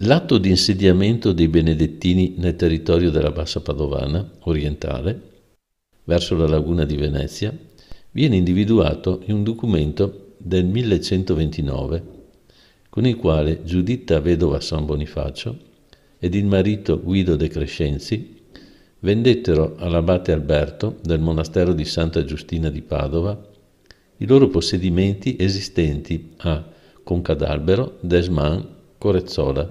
L'atto di insediamento dei benedettini nel territorio della Bassa Padovana orientale, verso la laguna di Venezia, viene individuato in un documento del 1129 con il quale Giuditta vedova San Bonifacio ed il marito Guido de Crescenzi vendettero all'abate Alberto del monastero di Santa Giustina di Padova i loro possedimenti esistenti a Concadalbero, Desman, Corezzola